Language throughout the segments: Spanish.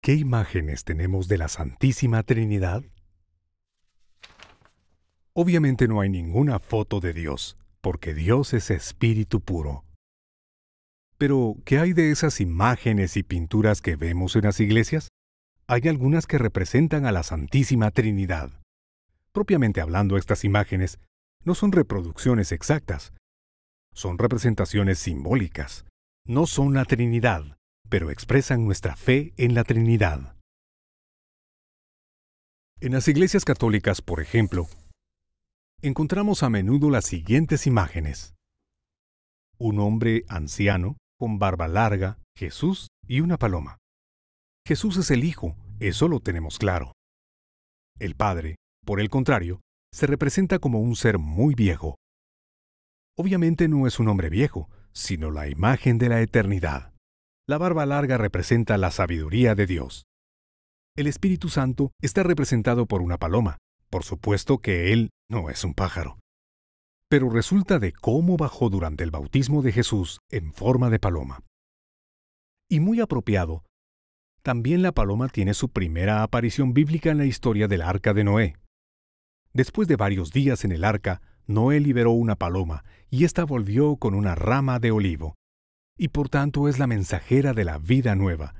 ¿Qué imágenes tenemos de la Santísima Trinidad? Obviamente no hay ninguna foto de Dios, porque Dios es espíritu puro. Pero, ¿qué hay de esas imágenes y pinturas que vemos en las iglesias? Hay algunas que representan a la Santísima Trinidad. Propiamente hablando, estas imágenes no son reproducciones exactas, son representaciones simbólicas. No son la Trinidad, pero expresan nuestra fe en la Trinidad. En las iglesias católicas, por ejemplo, encontramos a menudo las siguientes imágenes. Un hombre anciano, con barba larga, Jesús y una paloma. Jesús es el Hijo, eso lo tenemos claro. El Padre, por el contrario, se representa como un ser muy viejo, Obviamente no es un hombre viejo, sino la imagen de la eternidad. La barba larga representa la sabiduría de Dios. El Espíritu Santo está representado por una paloma. Por supuesto que él no es un pájaro. Pero resulta de cómo bajó durante el bautismo de Jesús en forma de paloma. Y muy apropiado, también la paloma tiene su primera aparición bíblica en la historia del arca de Noé. Después de varios días en el arca, Noé liberó una paloma, y ésta volvió con una rama de olivo, y por tanto es la mensajera de la vida nueva.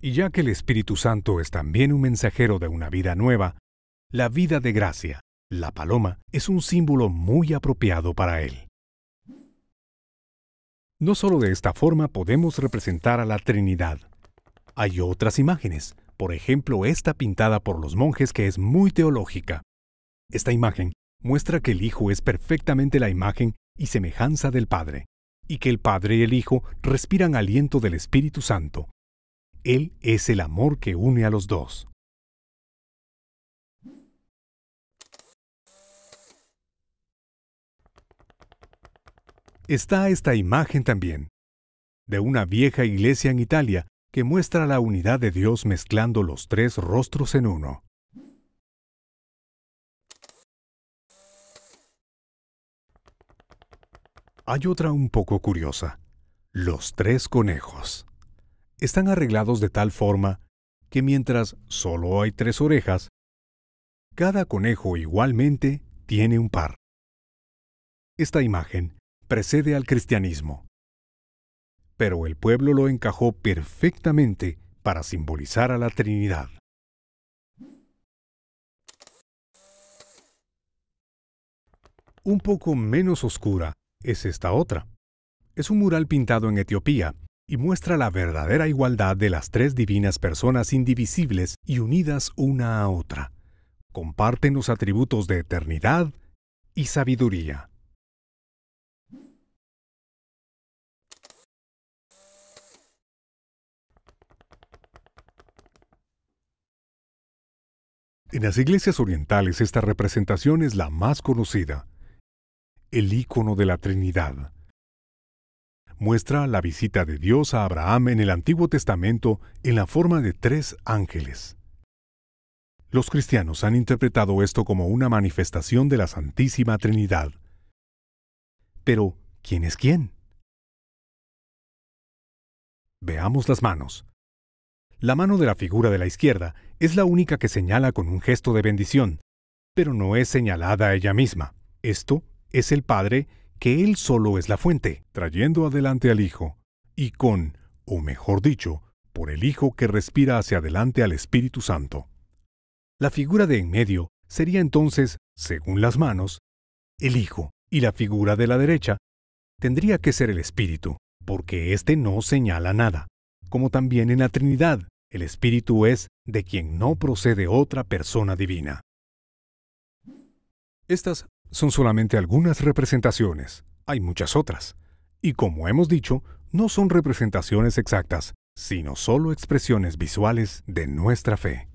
Y ya que el Espíritu Santo es también un mensajero de una vida nueva, la vida de gracia, la paloma, es un símbolo muy apropiado para él. No solo de esta forma podemos representar a la Trinidad. Hay otras imágenes, por ejemplo esta pintada por los monjes que es muy teológica. Esta imagen muestra que el Hijo es perfectamente la imagen y semejanza del Padre, y que el Padre y el Hijo respiran aliento del Espíritu Santo. Él es el amor que une a los dos. Está esta imagen también, de una vieja iglesia en Italia que muestra la unidad de Dios mezclando los tres rostros en uno. Hay otra un poco curiosa, los tres conejos. Están arreglados de tal forma que mientras solo hay tres orejas, cada conejo igualmente tiene un par. Esta imagen precede al cristianismo, pero el pueblo lo encajó perfectamente para simbolizar a la Trinidad. Un poco menos oscura es esta otra. Es un mural pintado en Etiopía y muestra la verdadera igualdad de las tres divinas personas indivisibles y unidas una a otra. Comparten los atributos de eternidad y sabiduría. En las iglesias orientales esta representación es la más conocida el ícono de la Trinidad. Muestra la visita de Dios a Abraham en el Antiguo Testamento en la forma de tres ángeles. Los cristianos han interpretado esto como una manifestación de la Santísima Trinidad. Pero, ¿quién es quién? Veamos las manos. La mano de la figura de la izquierda es la única que señala con un gesto de bendición, pero no es señalada ella misma. Esto es el Padre, que Él solo es la fuente, trayendo adelante al Hijo, y con, o mejor dicho, por el Hijo que respira hacia adelante al Espíritu Santo. La figura de en medio sería entonces, según las manos, el Hijo, y la figura de la derecha tendría que ser el Espíritu, porque éste no señala nada, como también en la Trinidad, el Espíritu es de quien no procede otra persona divina. Estas son solamente algunas representaciones, hay muchas otras, y como hemos dicho, no son representaciones exactas, sino solo expresiones visuales de nuestra fe.